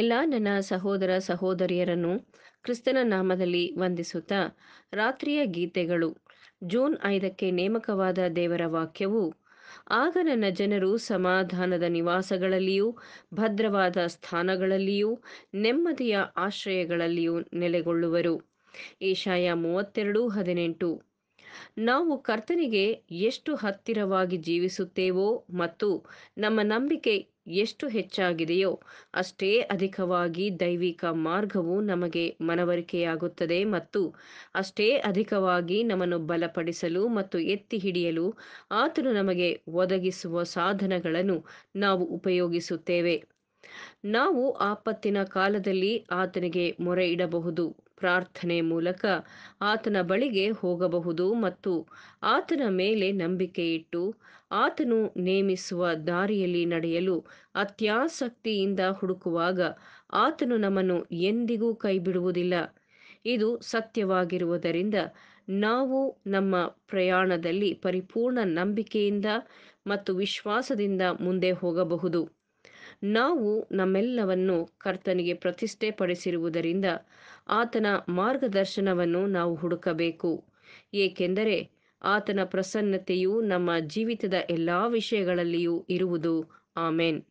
ಎಲ್ಲ ನನ್ನ ಸಹೋದರ ಸಹೋದರಿಯರನ್ನು ಕ್ರಿಸ್ತನ ನಾಮದಲ್ಲಿ ವಂದಿಸುತ್ತಾ ರಾತ್ರಿಯ ಗೀತೆಗಳು ಜೂನ್ ಐದಕ್ಕೆ ನೇಮಕವಾದ ದೇವರ ವಾಕ್ಯವು ಆಗ ನನ್ನ ಜನರು ಸಮಾಧಾನದ ನಿವಾಸಗಳಲ್ಲಿಯೂ ಭದ್ರವಾದ ಸ್ಥಾನಗಳಲ್ಲಿಯೂ ನೆಮ್ಮದಿಯ ಆಶ್ರಯಗಳಲ್ಲಿಯೂ ನೆಲೆಗೊಳ್ಳುವರು ಏಷಾಯ ಮೂವತ್ತೆರಡು ಹದಿನೆಂಟು ನಾವು ಕರ್ತನಿಗೆ ಎಷ್ಟು ಹತ್ತಿರವಾಗಿ ಜೀವಿಸುತ್ತೇವೋ ಮತ್ತು ನಮ್ಮ ನಂಬಿಕೆ ಎಷ್ಟು ಹೆಚ್ಚಾಗಿದೆಯೋ ಅಷ್ಟೇ ಅಧಿಕವಾಗಿ ದೈವಿಕ ಮಾರ್ಗವು ನಮಗೆ ಮನವರಿಕೆಯಾಗುತ್ತದೆ ಮತ್ತು ಅಷ್ಟೇ ಅಧಿಕವಾಗಿ ನಮ್ಮನ್ನು ಬಲಪಡಿಸಲು ಮತ್ತು ಎತ್ತಿ ಹಿಡಿಯಲು ಆತನು ನಮಗೆ ಒದಗಿಸುವ ಸಾಧನಗಳನ್ನು ನಾವು ಉಪಯೋಗಿಸುತ್ತೇವೆ ನಾವು ಆಪತ್ತಿನ ಕಾಲದಲ್ಲಿ ಆತನಿಗೆ ಮೊರೆ ಇಡಬಹುದು ಪ್ರಾರ್ಥನೆ ಮೂಲಕ ಆತನ ಬಳಿಗೆ ಹೋಗಬಹುದು ಮತ್ತು ಆತನ ಮೇಲೆ ನಂಬಿಕೆ ಇಟ್ಟು ಆತನು ನೇಮಿಸುವ ದಾರಿಯಲ್ಲಿ ನಡೆಯಲು ಅತ್ಯಾಸಕ್ತಿಯಿಂದ ಹುಡುಕುವಾಗ ಆತನು ನಮ್ಮನ್ನು ಎಂದಿಗೂ ಕೈಬಿಡುವುದಿಲ್ಲ ಇದು ಸತ್ಯವಾಗಿರುವುದರಿಂದ ನಾವು ನಮ್ಮ ಪ್ರಯಾಣದಲ್ಲಿ ಪರಿಪೂರ್ಣ ನಂಬಿಕೆಯಿಂದ ಮತ್ತು ವಿಶ್ವಾಸದಿಂದ ಮುಂದೆ ಹೋಗಬಹುದು ನಾವು ನಮ್ಮೆಲ್ಲವನ್ನು ಕರ್ತನಿಗೆ ಪ್ರತಿಷ್ಠೆ ಪಡಿಸಿರುವುದರಿಂದ ಆತನ ಮಾರ್ಗದರ್ಶನವನ್ನು ನಾವು ಹುಡುಕಬೇಕು ಏಕೆಂದರೆ ಆತನ ಪ್ರಸನ್ನತೆಯು ನಮ್ಮ ಜೀವಿತದ ಎಲ್ಲ ವಿಷಯಗಳಲ್ಲಿಯೂ ಇರುವುದು ಆಮೇನ್